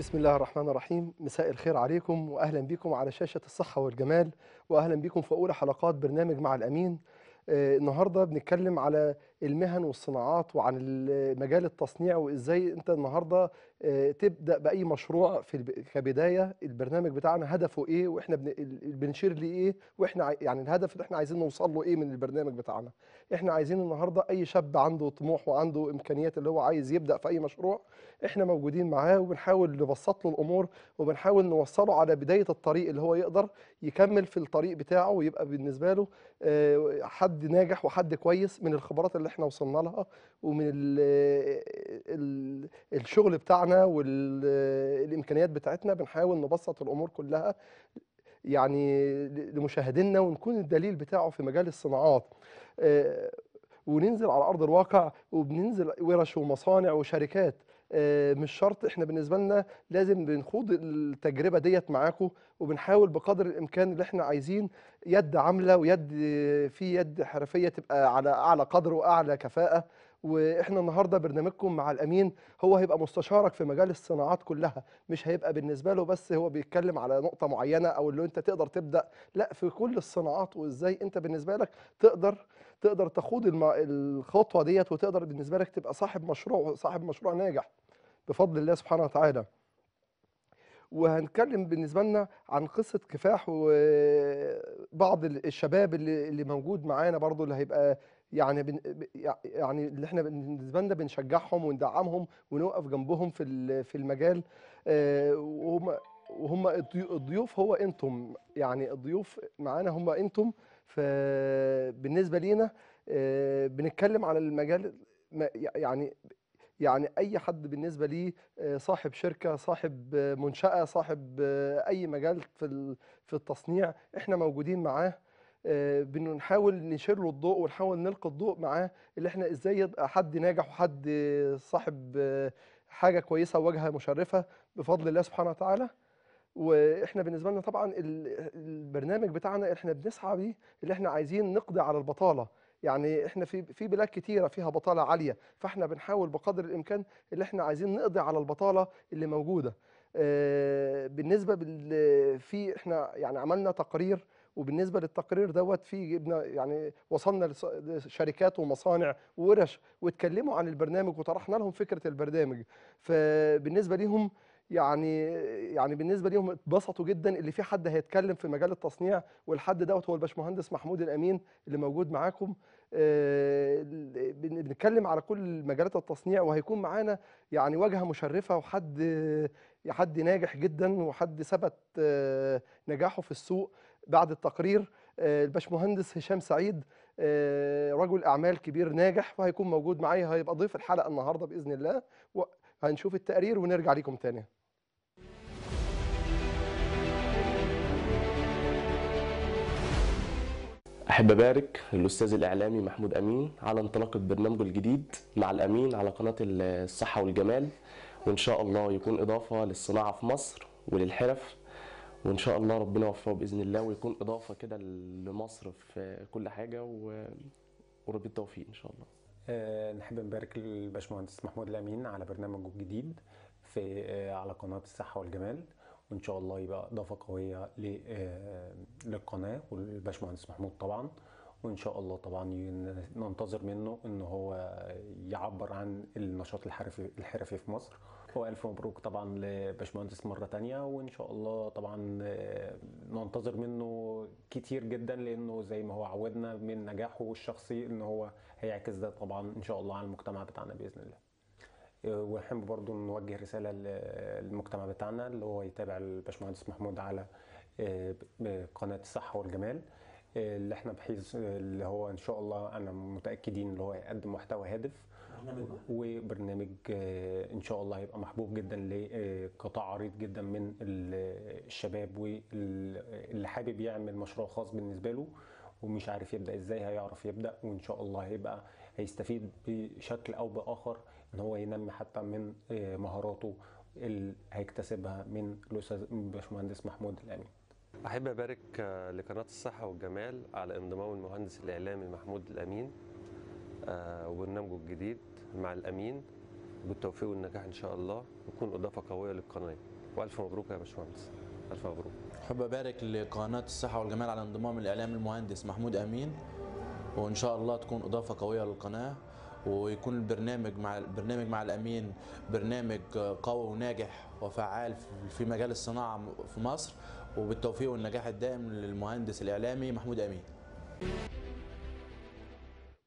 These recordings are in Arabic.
بسم الله الرحمن الرحيم مساء الخير عليكم واهلا بكم على شاشه الصحه والجمال واهلا بكم في اولى حلقات برنامج مع الامين آه، النهارده بنتكلم على المهن والصناعات وعن مجال التصنيع وازاي انت النهارده آه، تبدا باي مشروع في كبدايه البرنامج بتاعنا هدفه ايه واحنا بنشير ليه ايه واحنا يعني الهدف اللي احنا عايزين نوصل له ايه من البرنامج بتاعنا احنا عايزين النهارده اي شاب عنده طموح وعنده امكانيات اللي هو عايز يبدا في اي مشروع احنا موجودين معاه وبنحاول نبسط له الامور وبنحاول نوصله على بدايه الطريق اللي هو يقدر يكمل في الطريق بتاعه ويبقى بالنسبه له آه، حد ناجح وحد كويس من الخبرات اللي احنا وصلنا لها ومن الـ الـ الشغل بتاعنا والامكانيات بتاعتنا بنحاول نبسط الامور كلها يعني لمشاهدينا ونكون الدليل بتاعه في مجال الصناعات آه، وننزل على ارض الواقع وبننزل ورش ومصانع وشركات آه، مش شرط احنا بالنسبه لنا لازم بنخوض التجربه ديت معاكم وبنحاول بقدر الامكان اللي احنا عايزين يد عامله ويد في يد حرفيه تبقى على اعلى قدر واعلى كفاءه واحنا النهارده برنامجكم مع الامين هو هيبقى مستشارك في مجال الصناعات كلها مش هيبقى بالنسبه له بس هو بيتكلم على نقطه معينه او اللي انت تقدر تبدا لا في كل الصناعات وازاي انت بالنسبه لك تقدر تقدر تخوض الخطوه ديت وتقدر بالنسبه لك تبقى صاحب مشروع صاحب مشروع ناجح بفضل الله سبحانه وتعالى وهنتكلم بالنسبة لنا عن قصة كفاح وبعض الشباب اللي موجود معانا برضو اللي هيبقى يعني بن يعني اللي احنا بالنسبه لنا بنشجعهم وندعمهم ونوقف جنبهم في في المجال آه، وهم وهم الضيوف هو انتم يعني الضيوف معانا هم انتم فبالنسبه لينا آه، بنتكلم على المجال يعني يعني اي حد بالنسبه ليه آه، صاحب شركه صاحب منشاه صاحب آه، اي مجال في في التصنيع احنا موجودين معاه آه، بنحاول نشير له الضوء ونحاول نلقي الضوء معاه اللي احنا ازاي يبقى حد ناجح وحد صاحب حاجه كويسه وواجهه مشرفه بفضل الله سبحانه وتعالى واحنا بالنسبه لنا طبعا البرنامج بتاعنا احنا بنسعى بيه اللي احنا عايزين نقضي على البطاله يعني احنا في في بلاد كتيره فيها بطاله عاليه فاحنا بنحاول بقدر الامكان اللي احنا عايزين نقضي على البطاله اللي موجوده آه، بالنسبه بال في احنا يعني عملنا تقرير وبالنسبه للتقرير دوت في جبنا يعني وصلنا لشركات ومصانع وورش واتكلموا عن البرنامج وطرحنا لهم فكره البرنامج فبالنسبه ليهم يعني يعني بالنسبه ليهم اتبسطوا جدا اللي في حد هيتكلم في مجال التصنيع والحد دوت هو الباشمهندس محمود الامين اللي موجود معاكم آه، بنتكلم على كل مجالات التصنيع وهيكون معانا يعني واجهه مشرفه وحد حد ناجح جدا وحد ثبت آه، نجاحه في السوق بعد التقرير آه، الباشمهندس هشام سعيد رجل اعمال كبير ناجح وهيكون موجود معايا هيبقى ضيف الحلقه النهارده باذن الله هنشوف التقرير ونرجع لكم تاني أحب أبارك للأستاذ الإعلامي محمود أمين على انطلاقة برنامجه الجديد مع الأمين على قناة الصحة والجمال وإن شاء الله يكون إضافة للصناعة في مصر وللحرف وإن شاء الله ربنا يوفقه بإذن الله ويكون إضافة كده لمصر في كل حاجة ورب التوفيق إن شاء الله أه نحب نبارك للباشمهندس محمود الأمين على برنامجه الجديد في آه، على قناة الصحة والجمال وان شاء الله يبقى اضافه قويه آه، للقناه والباشمهندس محمود طبعا وان شاء الله طبعا ننتظر منه ان هو يعبر عن النشاط الحرفي الحرفي في مصر والف مبروك طبعا لباشمهندس مره تانية وان شاء الله طبعا آه، ننتظر منه كتير جدا لانه زي ما هو عودنا من نجاحه الشخصي ان هو هيعكس ده طبعا ان شاء الله على المجتمع بتاعنا باذن الله ونحب برضو نوجه رسالة للمجتمع بتاعنا اللي هو يتابع الباشمهندس محمود على آه، قناة الصحة والجمال آه، اللي احنا بحيث آه، اللي هو ان شاء الله انا متاكدين اللي هو هيقدم محتوى هادف وبرنامج ان شاء الله هيبقى محبوب جدا لقطاع عريض جدا من الشباب واللي حابب يعمل مشروع خاص بالنسبه له ومش عارف يبدا ازاي هيعرف يبدا وان شاء الله هيبقى هيستفيد بشكل او باخر ان هو ينمي حتى من آه، مهاراته اللي هيكتسبها من الاستاذ باشمهندس محمود الامين احب ابارك آه، لقناه الصحه والجمال على انضمام المهندس الاعلامي محمود الامين وبرنامجه الجديد مع الامين بالتوفيق والنجاح ان شاء الله وتكون اضافه قويه للقناه والف مبروك يا باشمهندس الف مبروك احب ابارك لقناه الصحه والجمال على انضمام الاعلامي المهندس محمود امين وان شاء الله تكون اضافه قويه للقناه ويكون البرنامج مع البرنامج مع الامين برنامج قوي وناجح وفعال في مجال الصناعه في مصر وبالتوفيق والنجاح الدائم للمهندس الاعلامي محمود امين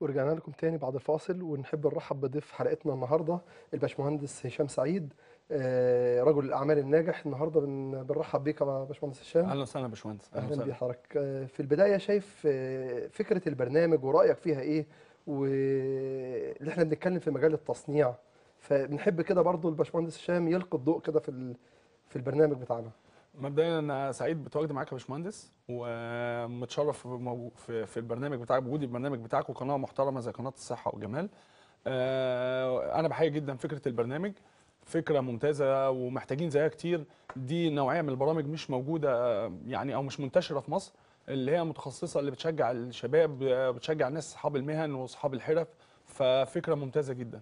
ورجعنا لكم تاني بعد الفاصل ونحب نرحب بضيف حلقتنا النهارده الباشمهندس هشام سعيد آه، رجل الاعمال الناجح النهارده بنرحب بيك يا باشمهندس هشام اهلا وسهلا يا باشمهندس اهلا بحضرتك آه، في البدايه شايف آه، فكره البرنامج ورايك فيها ايه واللي احنا بنتكلم في مجال التصنيع فبنحب كده برضو الباشمهندس هشام يلقي الضوء كده في في البرنامج بتاعنا مبدئيا انا سعيد بتواجدي معاك يا باشمهندس ومتشرف في البرنامج بتاعك بوجودي البرنامج بتاعك وقناه محترمه زي قناه الصحه والجمال انا بحيي جدا فكره البرنامج فكره ممتازه ومحتاجين زيها كتير دي نوعيه من البرامج مش موجوده آه، يعني او مش منتشره في مصر اللي هي متخصصه اللي بتشجع الشباب آه، بتشجع الناس اصحاب المهن واصحاب الحرف ففكره ممتازه جدا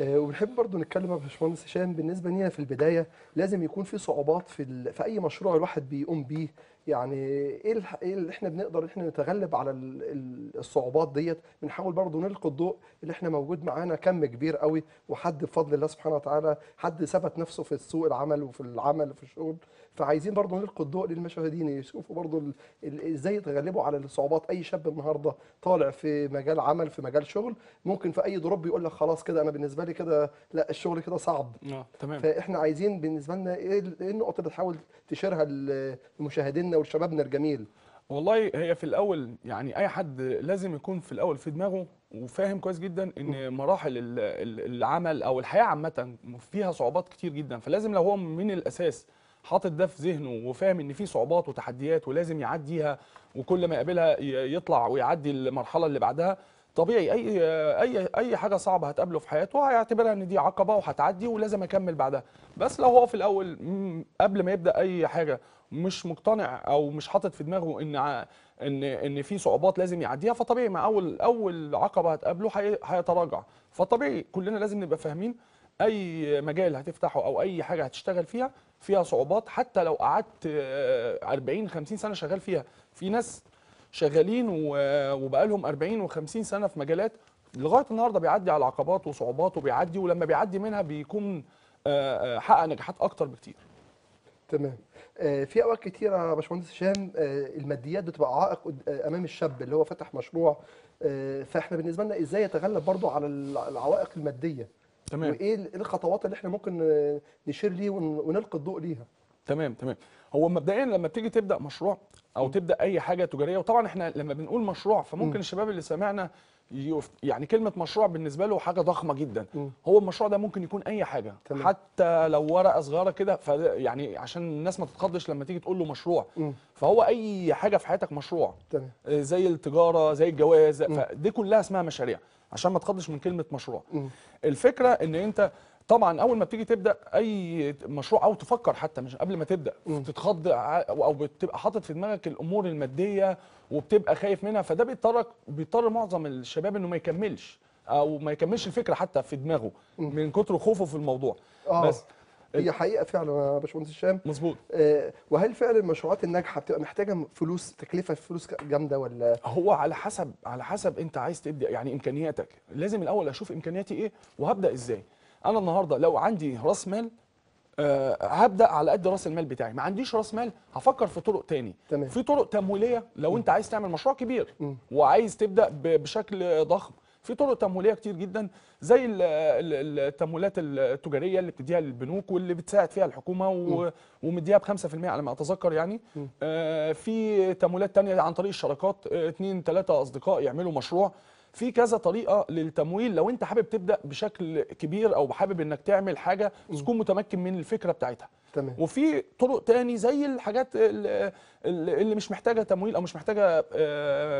آه، وبنحب برضو نتكلم يا باشمهندس هشام بالنسبه لينا في البدايه لازم يكون في صعوبات في في اي مشروع الواحد بيقوم بيه يعني إيه, ايه اللي احنا بنقدر احنا نتغلب على الصعوبات ديت بنحاول برضه نلقي الضوء اللي احنا موجود معانا كم كبير قوي وحد بفضل الله سبحانه وتعالى حد ثبت نفسه في سوق العمل وفي العمل وفي الشغل فعايزين برضه نلقي الضوء للمشاهدين يشوفوا برضه ازاي يتغلبوا على الصعوبات اي شاب النهارده طالع في مجال عمل في مجال شغل ممكن في اي دروب يقول لك خلاص كده انا بالنسبه لي كده لا الشغل كده صعب آه، تمام فاحنا عايزين بالنسبه لنا ايه, إيه النقط اللي تحاول تشيرها لمشاهدينا ولشبابنا وشبابنا الجميل والله هي في الاول يعني اي حد لازم يكون في الاول في دماغه وفاهم كويس جدا ان مراحل العمل او الحياه عامه فيها صعوبات كتير جدا فلازم لو هو من الاساس حاطط ده في ذهنه وفاهم ان في صعوبات وتحديات ولازم يعديها وكل ما يقابلها يطلع ويعدي المرحله اللي بعدها طبيعي اي اي اي حاجه صعبه هتقابله في حياته هيعتبرها ان دي عقبه وهتعدي ولازم اكمل بعدها بس لو هو في الاول قبل ما يبدا اي حاجه مش مقتنع او مش حاطط في دماغه ان ان ان في صعوبات لازم يعديها فطبيعي مع اول اول عقبه هتقابله هيتراجع فطبيعي كلنا لازم نبقى فاهمين اي مجال هتفتحه او اي حاجه هتشتغل فيها فيها صعوبات حتى لو قعدت 40 50 سنه شغال فيها في ناس شغالين وبقى لهم 40 و50 سنه في مجالات لغايه النهارده بيعدي على عقبات وصعوبات وبيعدي ولما بيعدي منها بيكون آه، آه، حقق نجاحات اكتر بكتير تمام آه، في اوقات كتيره يا باشمهندس هشام الماديات بتبقى عائق امام الشاب اللي هو فتح مشروع فاحنا بالنسبه لنا ازاي يتغلب برضه على العوائق الماديه تمام وايه إيه الخطوات اللي احنا ممكن نشير ليه ونلقي الضوء ليها تمام تمام هو مبدئيا لما بتيجي تبدا مشروع او م. تبدا اي حاجه تجاريه وطبعا احنا لما بنقول مشروع فممكن م. الشباب اللي سمعنا يعني كلمه مشروع بالنسبه له حاجه ضخمه جدا م. هو المشروع ده ممكن يكون اي حاجه تمام. حتى لو ورقه صغيره كده ف... يعني عشان الناس ما تتخضش لما تيجي تقول له مشروع م. فهو اي حاجه في حياتك مشروع تمام. آه، زي التجاره زي الجواز فدي كلها اسمها مشاريع عشان ما تخضش من كلمه مشروع م. الفكره ان انت طبعا اول ما بتيجي تبدا اي مشروع او تفكر حتى مش قبل ما تبدا تتخض او بتبقى حاطط في دماغك الامور الماديه وبتبقى خايف منها فده بيضطرك بيضطر معظم الشباب انه ما يكملش او ما يكملش الفكره حتى في دماغه من كتر خوفه في الموضوع آه. بس هي حقيقه فعلا يا باشمهندس هشام مظبوط آه وهل فعلا المشروعات الناجحه بتبقى محتاجه فلوس تكلفه فلوس جامده ولا هو على حسب على حسب انت عايز تبدا يعني امكانياتك لازم الاول اشوف امكانياتي ايه وهبدا ازاي انا النهارده لو عندي راس مال أه هبدا على قد راس المال بتاعي ما عنديش راس مال هفكر في طرق تاني تمام. في طرق تمويليه لو م. انت عايز تعمل مشروع كبير م. وعايز تبدا بشكل ضخم في طرق تمويليه كتير جدا زي التمويلات التجاريه اللي بتديها للبنوك واللي بتساعد فيها الحكومه ومديها ب 5% على ما اتذكر يعني آه، في تمويلات تانية عن طريق الشراكات اثنين آه، ثلاثه اصدقاء يعملوا مشروع في كذا طريقه للتمويل لو انت حابب تبدا بشكل كبير او حابب انك تعمل حاجه تكون متمكن من الفكره بتاعتها تمام وفي طرق تاني زي الحاجات اللي مش محتاجه تمويل او مش محتاجه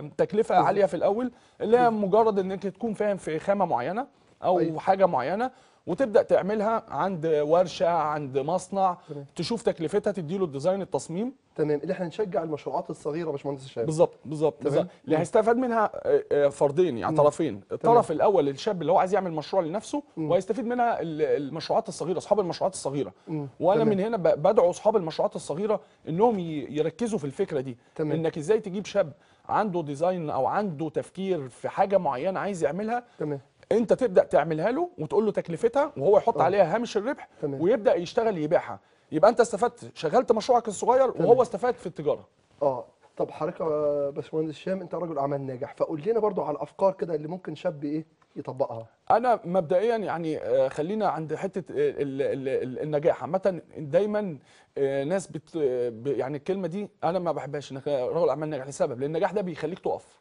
تكلفه عاليه في الاول اللي هي مجرد انك تكون فاهم في خامه معينه او طيب. حاجه معينه وتبدا تعملها عند ورشه عند مصنع تمام. تشوف تكلفتها تديله الديزاين التصميم تمام اللي احنا نشجع المشروعات الصغيره يا باشمهندس الشاب بالظبط بالظبط اللي هيستفاد منها آه، آه، فردين يعني طرفين الطرف تمام. الاول الشاب اللي هو عايز يعمل مشروع لنفسه مم. وهيستفيد منها المشروعات الصغيره اصحاب المشروعات الصغيره مم. وانا تمام. من هنا بدعو اصحاب المشروعات الصغيره انهم يركزوا في الفكره دي تمام. انك ازاي تجيب شاب عنده ديزاين او عنده تفكير في حاجه معينه عايز يعملها تمام انت تبدا تعملها له وتقول له تكلفتها وهو يحط أوه. عليها هامش الربح تمام. ويبدا يشتغل يبيعها يبقى انت استفدت شغلت مشروعك الصغير تمام. وهو استفاد في التجاره اه طب حضرتك يا باشمهندس هشام انت راجل اعمال ناجح فقول لنا برضو على الافكار كده اللي ممكن شاب ايه يطبقها انا مبدئيا يعني آه، خلينا عند حته النجاح عامه دايما آه، ناس بت آه، يعني الكلمه دي انا ما بحبهاش رجل اعمال ناجح لسبب لان النجاح ده بيخليك تقف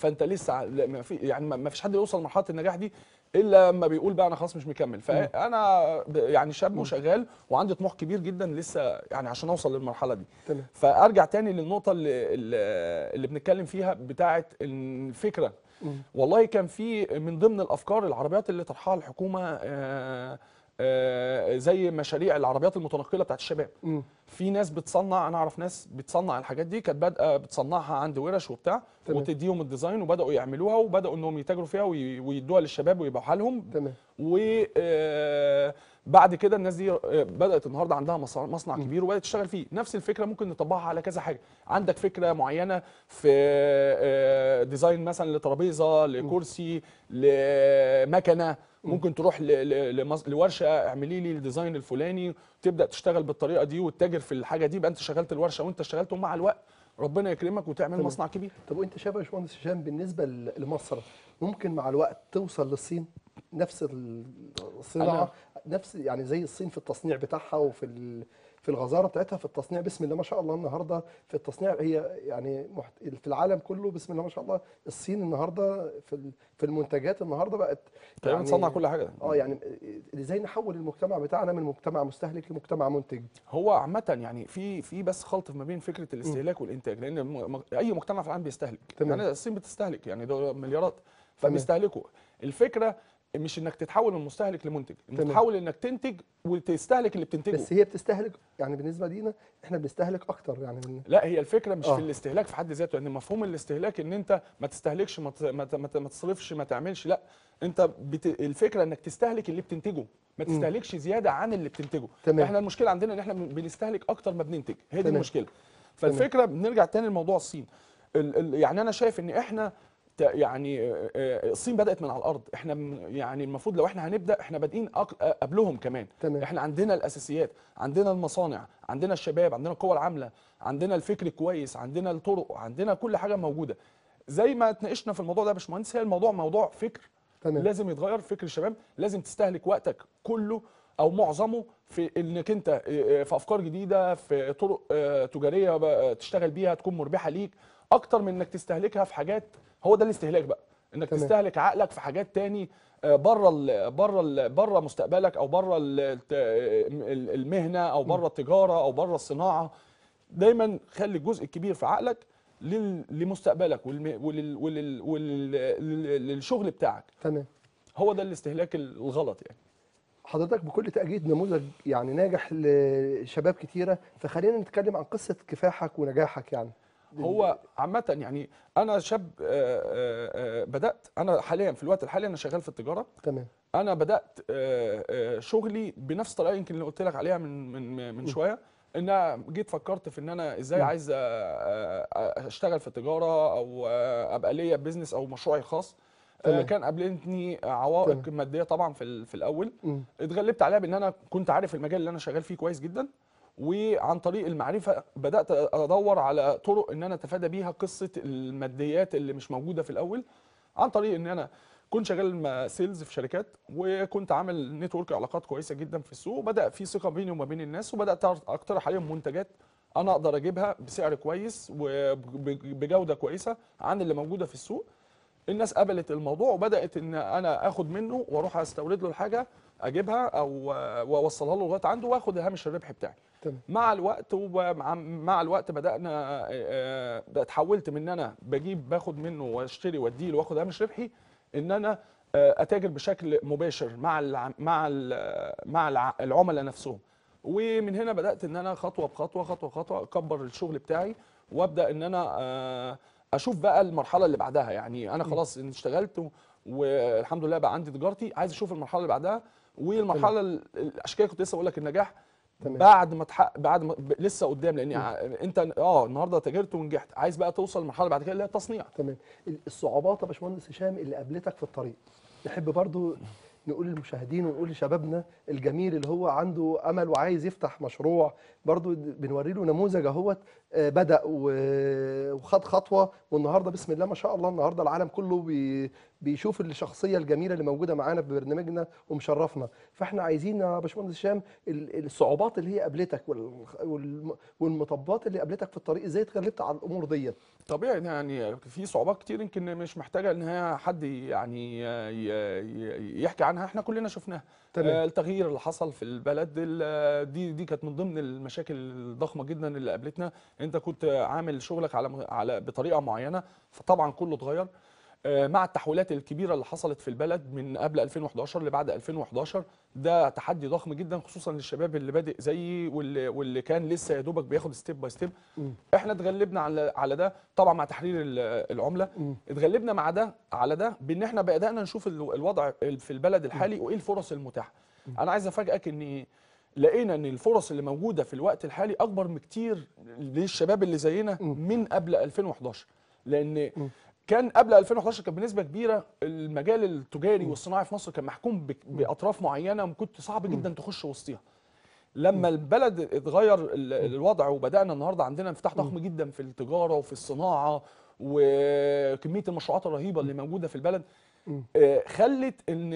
فانت لسه ما في يعني ما فيش حد بيوصل لمرحله النجاح دي الا لما بيقول بقى انا خلاص مش مكمل فانا يعني شاب وشغال وعندي طموح كبير جدا لسه يعني عشان اوصل للمرحله دي تمام. فارجع تاني للنقطه اللي, اللي بنتكلم فيها بتاعه الفكره والله كان في من ضمن الافكار العربيات اللي طرحها الحكومه آه آه، زي مشاريع العربيات المتنقله بتاعت الشباب م. في ناس بتصنع انا اعرف ناس بتصنع الحاجات دي كانت بادئه بتصنعها عند ورش وبتاع تمام. وتديهم الديزاين وبداوا يعملوها وبداوا انهم يتاجروا فيها ويدوها للشباب ويبيعوها لهم تمام وبعد آه، كده الناس دي آه، بدات النهارده عندها مصنع كبير وبدات تشتغل فيه نفس الفكره ممكن نطبقها على كذا حاجه عندك فكره معينه في ديزاين مثلا لترابيزه لكرسي لمكنه ممكن تروح لورشه اعملي لي الديزاين الفلاني تبدا تشتغل بالطريقه دي وتتاجر في الحاجه دي يبقى انت شغلت الورشه وانت اشتغلت ومع الوقت ربنا يكرمك وتعمل طبعا. مصنع كبير طب وانت شايف يا باشمهندس هشام بالنسبه لمصر ممكن مع الوقت توصل للصين نفس الصناعه نفس يعني زي الصين في التصنيع بتاعها وفي في الغزاره بتاعتها في التصنيع بسم الله ما شاء الله النهارده في التصنيع هي يعني محت... في العالم كله بسم الله ما شاء الله الصين النهارده في في المنتجات النهارده بقت تقريبا يعني بتصنع كل حاجه اه يعني ازاي نحول المجتمع بتاعنا من مجتمع مستهلك لمجتمع منتج هو عامه يعني في في بس خلط ما بين فكره الاستهلاك والانتاج لان اي مجتمع في العالم بيستهلك تمام. يعني الصين بتستهلك يعني دول مليارات فبيستهلكوا الفكره مش انك تتحول من مستهلك لمنتج انت تحاول انك تنتج وتستهلك اللي بتنتجه بس هي بتستهلك يعني بالنسبه لينا احنا بنستهلك اكتر يعني من... لا هي الفكره مش آه. في الاستهلاك في حد ذاته يعني مفهوم الاستهلاك ان انت ما تستهلكش ما, ما, ما تصرفش ما تعملش لا انت بت... الفكره انك تستهلك اللي بتنتجه ما تستهلكش زياده عن اللي بتنتجه تمام. احنا المشكله عندنا ان احنا بنستهلك اكتر ما بننتج هي دي تمام. المشكله فالفكره تمام. بنرجع تاني لموضوع الصين ال... ال... يعني انا شايف ان احنا يعني آه، آه، الصين بدات من على الارض احنا يعني المفروض لو احنا هنبدا احنا بادئين آه، قبلهم كمان تمام. احنا عندنا الاساسيات عندنا المصانع عندنا الشباب عندنا القوى العامله عندنا الفكر كويس عندنا الطرق عندنا كل حاجه موجوده زي ما اتناقشنا في الموضوع ده يا باشمهندس هي الموضوع موضوع فكر تمام. لازم يتغير فكر الشباب لازم تستهلك وقتك كله او معظمه في انك انت في افكار جديده في طرق تجاريه تشتغل بيها تكون مربحه ليك اكتر من انك تستهلكها في حاجات هو ده الاستهلاك بقى انك تمام. تستهلك عقلك في حاجات تاني بره بره بره مستقبلك او بره المهنه او بره التجاره او بره الصناعه دايما خلي الجزء الكبير في عقلك لمستقبلك وللشغل بتاعك تمام هو ده الاستهلاك الغلط يعني حضرتك بكل تأكيد نموذج يعني ناجح لشباب كتيرة فخلينا نتكلم عن قصة كفاحك ونجاحك يعني هو عامه يعني انا شاب آه، آه، آه، بدات انا حاليا في الوقت الحالي انا شغال في التجاره تمام انا بدات شغلي بنفس الطريقه يمكن اللي قلت لك عليها من من من شويه ان جيت فكرت في ان انا ازاي عايز اشتغل في التجاره او ابقى ليا بزنس او مشروعي الخاص تمام. كان قابلتني عوائق تمام. ماديه طبعا في في الاول اتغلبت عليها بان انا كنت عارف المجال اللي انا شغال فيه كويس جدا وعن طريق المعرفه بدات ادور على طرق ان انا اتفادى بيها قصه الماديات اللي مش موجوده في الاول عن طريق ان انا كنت شغال سيلز في شركات وكنت عامل نتورك علاقات كويسه جدا في السوق وبدا في ثقه بيني وما بين الناس وبدات اقترح عليهم منتجات انا اقدر اجيبها بسعر كويس وبجوده كويسه عن اللي موجوده في السوق الناس قبلت الموضوع وبدات ان انا اخد منه واروح استورد له الحاجه اجيبها او واوصلها له لغايه عنده واخد هامش الربح بتاعي تمام. مع الوقت ومع مع الوقت بدانا آه، آه، اتحولت من ان انا بجيب باخد منه واشتري واديه واخد هامش ربحي ان انا آه، اتاجر بشكل مباشر مع الـ مع الـ مع العملاء نفسهم ومن هنا بدات ان انا خطوه بخطوه خطوه بخطوه اكبر الشغل بتاعي وابدا ان انا اشوف بقى المرحله اللي بعدها يعني انا خلاص اشتغلت والحمد لله بقى عندي تجارتي عايز اشوف المرحله اللي بعدها والمرحله عشان كده كنت لسه بقول لك النجاح تمام. بعد ما تحقق بعد ما لسه قدام لان انت اه النهارده تاجرت ونجحت عايز بقى توصل لمرحله بعد كده اللي هي التصنيع تمام الصعوبات يا باشمهندس هشام اللي قابلتك في الطريق نحب برضو نقول للمشاهدين ونقول لشبابنا الجميل اللي هو عنده امل وعايز يفتح مشروع برضو بنوري له نموذج اهوت آه، بدا آه، وخد خطوه والنهارده بسم الله ما شاء الله النهارده العالم كله بيشوف الشخصيه الجميله اللي موجوده معانا في برنامجنا ومشرفنا فاحنا عايزين يا باشمهندس هشام الصعوبات اللي هي قابلتك والمطبات اللي قابلتك في الطريق ازاي اتغلبت على الامور ديت طبيعي يعني في صعوبات كتير يمكن مش محتاجه ان هي حد يعني يحكي عنها احنا كلنا شفناها تمام. آه، التغيير اللي حصل في البلد دي دي كانت من ضمن المشاكل الضخمه جدا اللي قابلتنا انت كنت عامل شغلك على على بطريقه معينه فطبعا كله اتغير آه، مع التحولات الكبيره اللي حصلت في البلد من قبل 2011 لبعد 2011 ده تحدي ضخم جدا خصوصا للشباب اللي بادئ زيي واللي, واللي كان لسه يا دوبك بياخد ستيب باي ستيب احنا اتغلبنا على على ده طبعا مع تحرير العمله اتغلبنا مع ده على ده بان احنا بدانا نشوف الوضع في البلد الحالي وايه الفرص المتاحه انا عايز افاجئك ان لقينا ان الفرص اللي موجوده في الوقت الحالي اكبر بكتير للشباب اللي زينا من قبل 2011 لان كان قبل 2011 كان بنسبه كبيره المجال التجاري والصناعي في مصر كان محكوم باطراف معينه كنت صعب جدا تخش وسطيها لما البلد اتغير الوضع وبدانا النهارده عندنا انفتاح ضخم جدا في التجاره وفي الصناعه وكميه المشروعات الرهيبه اللي موجوده في البلد آه، خلت ان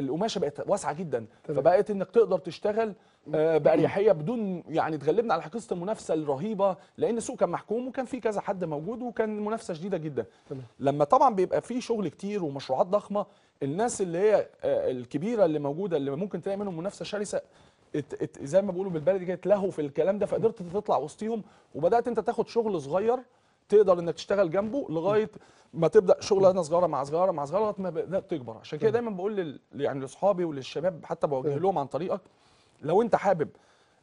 القماشه بقت واسعه جدا فبقت انك تقدر تشتغل آه، باريحيه بدون يعني تغلبنا على حقيقه المنافسه الرهيبه لان السوق كان محكوم وكان في كذا حد موجود وكان منافسه شديده جدا تمام. لما طبعا بيبقى في شغل كتير ومشروعات ضخمه الناس اللي هي آه، الكبيره اللي موجوده اللي ممكن تلاقي منهم منافسه شرسه زي ما بيقولوا بالبلدي كانت لهو في الكلام ده فقدرت تطلع وسطيهم وبدات انت تاخد شغل صغير تقدر انك تشتغل جنبه لغايه ما تبدا شغلانه صغيره مع صغيره مع صغيره لغايه ما تكبر عشان كده دايما بقول لل يعني لاصحابي وللشباب حتى بوجه لهم عن طريقك لو انت حابب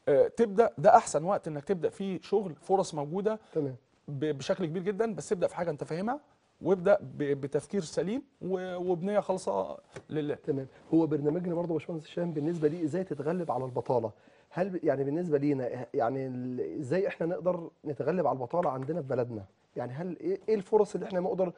آه، تبدا ده احسن وقت انك تبدا فيه شغل فرص موجوده تمام بشكل كبير جدا بس ابدا في حاجه انت فاهمها وابدا بتفكير سليم وبنيه خالصه لله تمام هو برنامجنا برضه باشمهندس هشام بالنسبه لي ازاي تتغلب على البطاله هل يعني بالنسبه لينا يعني ازاي احنا نقدر نتغلب على البطاله عندنا في بلدنا يعني هل ايه, إيه الفرص اللي احنا نقدر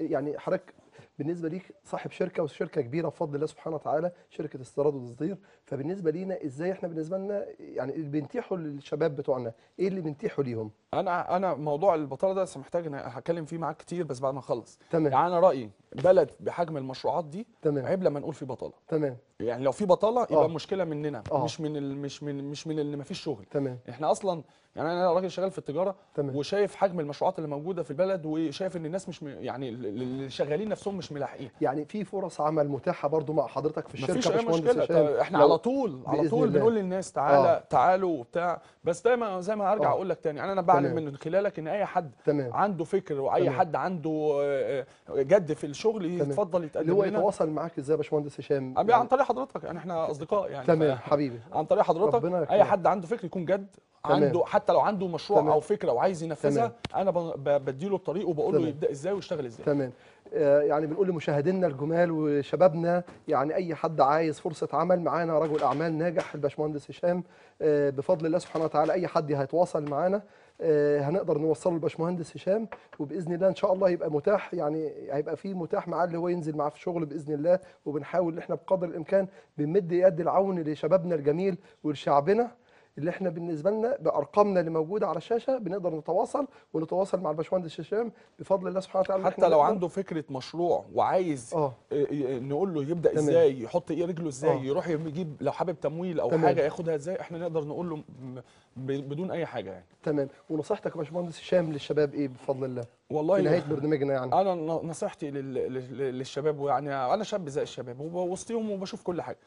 يعني حضرتك بالنسبه ليك صاحب شركه وشركه كبيره بفضل الله سبحانه وتعالى شركه استيراد وتصدير فبالنسبه لينا ازاي احنا بالنسبه لنا يعني اللي بنتيحه للشباب بتوعنا ايه اللي بنتيحه ليهم انا انا موضوع البطاله ده محتاج انا هتكلم فيه معاك كتير بس بعد ما اخلص تمام يعني انا رايي بلد بحجم المشروعات دي تمام عيب لما نقول في بطاله تمام يعني لو في بطاله يبقى آه. مشكله مننا آه. مش من مش من مش من اللي ما فيش شغل تمام احنا اصلا يعني انا راجل شغال في التجاره تمام. وشايف حجم المشروعات اللي موجوده في البلد وشايف ان الناس مش يعني اللي شغالين نفسهم نفسهم مش ملاحقين يعني في فرص عمل متاحه برضو مع حضرتك في الشركه مفيش اي مشكله طيب، احنا على طول على طول الله. بنقول للناس تعالى آه. تعالوا وبتاع بس دايما زي ما هرجع آه. اقول لك تاني انا يعني انا بعلم من خلالك ان اي حد تمام. عنده فكر واي تمام. حد عنده آه، آه، جد في الشغل يتفضل يتقدم لنا هو يتواصل معاك ازاي يا باشمهندس هشام يعني عن طريق حضرتك يعني احنا اصدقاء يعني تمام حبيبي عن طريق حضرتك اي حد عنده فكر يكون جد تمام. عنده حتى لو عنده مشروع تمام. او فكره وعايز ينفذها تمام. انا بديله الطريق وبقول له يبدا ازاي ويشتغل ازاي تمام آه، يعني بنقول لمشاهدينا الجمال وشبابنا يعني اي حد عايز فرصه عمل معانا رجل اعمال ناجح الباشمهندس هشام آه، بفضل الله سبحانه وتعالى اي حد هيتواصل معانا آه، هنقدر نوصله للباشمهندس هشام وباذن الله ان شاء الله يبقى متاح يعني هيبقى فيه متاح معاه اللي هو ينزل معاه في شغل باذن الله وبنحاول ان احنا بقدر الامكان بنمد يد العون لشبابنا الجميل ولشعبنا اللي احنا بالنسبه لنا بارقامنا اللي موجوده على الشاشه بنقدر نتواصل ونتواصل مع الباشمهندس هشام بفضل الله سبحانه وتعالى حتى لو عنده فكره مشروع وعايز آه. إيه، إيه، نقول له يبدا تمام. ازاي يحط ايه رجله ازاي آه. يروح يجيب لو حابب تمويل او تمام. حاجه ياخدها ازاي احنا نقدر نقول له بدون اي حاجه يعني تمام ونصيحتك يا باشمهندس هشام للشباب ايه بفضل الله والله في نهايه برنامجنا يعني انا نصيحتي للشباب ويعني انا شاب زي الشباب وبوسطيهم وبشوف كل حاجه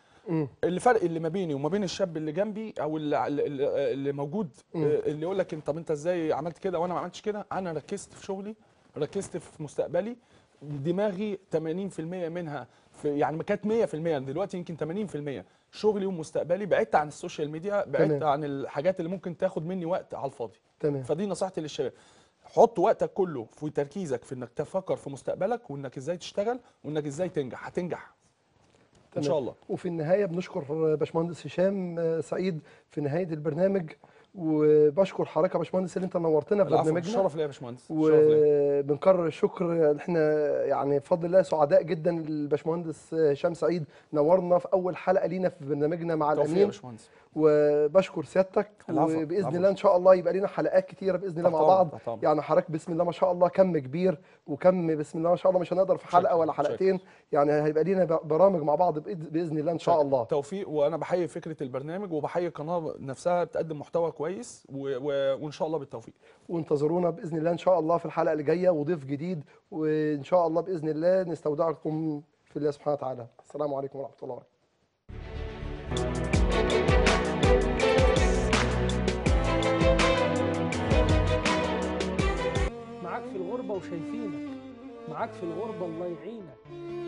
الفرق اللي ما بيني وما بين الشاب اللي جنبي او اللي, اللي موجود آه، اللي يقول لك انت طب انت ازاي عملت كده وانا ما عملتش كده انا ركزت في شغلي ركزت في مستقبلي دماغي 80% منها في يعني ما كانت 100% دلوقتي يمكن 80% شغلي ومستقبلي بعدت عن السوشيال ميديا بعدت عن الحاجات اللي ممكن تاخد مني وقت على الفاضي تمام. فدي نصيحتي للشباب حط وقتك كله في تركيزك في انك تفكر في مستقبلك وانك ازاي تشتغل وانك ازاي تنجح هتنجح ان شاء الله وفي النهايه بنشكر باشمهندس هشام آه، سعيد في نهايه البرنامج وبشكر حضرتك يا باشمهندس اللي انت نورتنا في برنامجنا شرف ليا يا باشمهندس وبنكرر الشكر احنا يعني بفضل الله سعداء جدا للباشمهندس هشام سعيد نورنا في اول حلقه لينا في برنامجنا مع الامين وبشكر سيادتك وباذن الله ان شاء الله يبقى لنا حلقات كتيره باذن الله مع بعض يعني حضرتك بسم الله ما شاء الله كم كبير وكم بسم الله ما شاء الله مش هنقدر في حلقه ولا حلقتين يعني هيبقى لنا برامج مع بعض باذن الله ان شاء شكرا. الله توفيق وانا بحيي فكره البرنامج وبحيي القناه نفسها بتقدم محتوى كويس و... و... وان شاء الله بالتوفيق وانتظرونا باذن الله ان شاء الله في الحلقه اللي جايه وضيف جديد وان شاء الله باذن الله نستودعكم في الله سبحانه وتعالى السلام عليكم ورحمه الله وبركاته الغربة وشايفينك معاك في الغربة الله يعينك